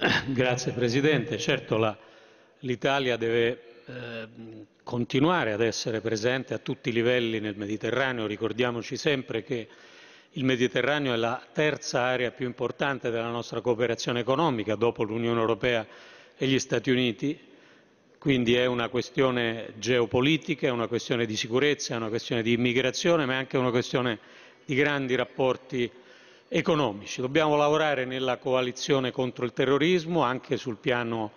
Grazie Presidente. Certo l'Italia deve eh, continuare ad essere presente a tutti i livelli nel Mediterraneo. Ricordiamoci sempre che il Mediterraneo è la terza area più importante della nostra cooperazione economica dopo l'Unione Europea e gli Stati Uniti, quindi è una questione geopolitica, è una questione di sicurezza, è una questione di immigrazione, ma è anche una questione di grandi rapporti economici. Dobbiamo lavorare nella coalizione contro il terrorismo anche sul piano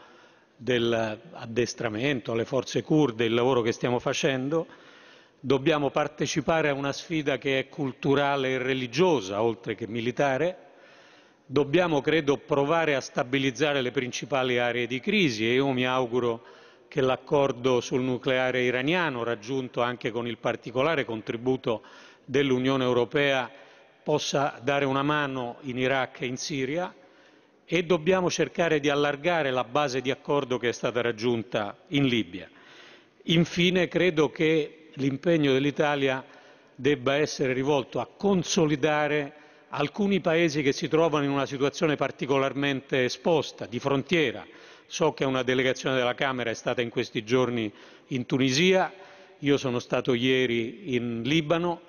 dell'addestramento alle forze kurde, il lavoro che stiamo facendo. Dobbiamo partecipare a una sfida che è culturale e religiosa, oltre che militare. Dobbiamo, credo, provare a stabilizzare le principali aree di crisi e io mi auguro che l'accordo sul nucleare iraniano, raggiunto anche con il particolare contributo dell'Unione Europea, possa dare una mano in Iraq e in Siria e dobbiamo cercare di allargare la base di accordo che è stata raggiunta in Libia. Infine credo che l'impegno dell'Italia debba essere rivolto a consolidare alcuni paesi che si trovano in una situazione particolarmente esposta, di frontiera. So che una delegazione della Camera è stata in questi giorni in Tunisia, io sono stato ieri in Libano,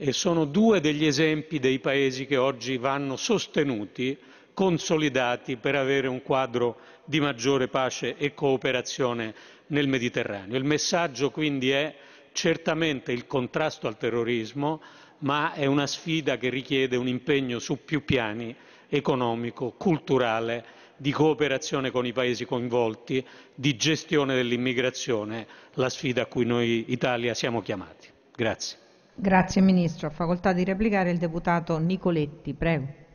e sono due degli esempi dei paesi che oggi vanno sostenuti, consolidati per avere un quadro di maggiore pace e cooperazione nel Mediterraneo. Il messaggio quindi è certamente il contrasto al terrorismo, ma è una sfida che richiede un impegno su più piani economico, culturale, di cooperazione con i paesi coinvolti, di gestione dell'immigrazione, la sfida a cui noi Italia siamo chiamati. Grazie. Grazie Ministro. Ha facoltà di replicare il deputato Nicoletti. Prego.